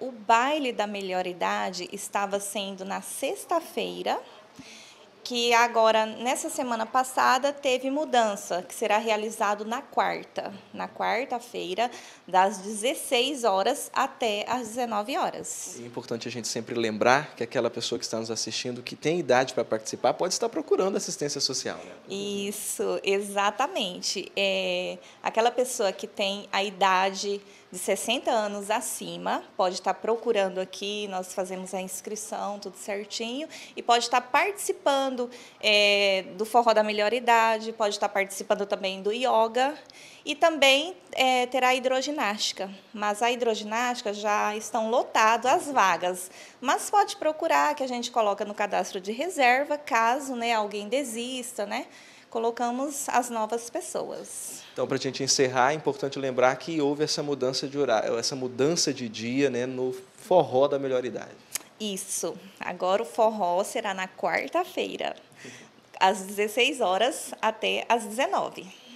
O baile da melhor idade estava sendo na sexta-feira que agora, nessa semana passada, teve mudança, que será realizado na quarta, na quarta-feira, das 16 horas até as 19 horas. É importante a gente sempre lembrar que aquela pessoa que está nos assistindo, que tem idade para participar, pode estar procurando assistência social. Né? Isso, exatamente. É, aquela pessoa que tem a idade de 60 anos acima, pode estar procurando aqui, nós fazemos a inscrição, tudo certinho, e pode estar participando participando é, do forró da melhor idade, pode estar participando também do yoga e também é, terá hidroginástica. Mas a hidroginástica já estão lotadas as vagas, mas pode procurar que a gente coloca no cadastro de reserva caso né, alguém desista, né? colocamos as novas pessoas. Então, para a gente encerrar, é importante lembrar que houve essa mudança de horário, essa mudança de dia né, no forró da melhor idade. Isso. Agora o forró será na quarta-feira, às 16 horas até às 19.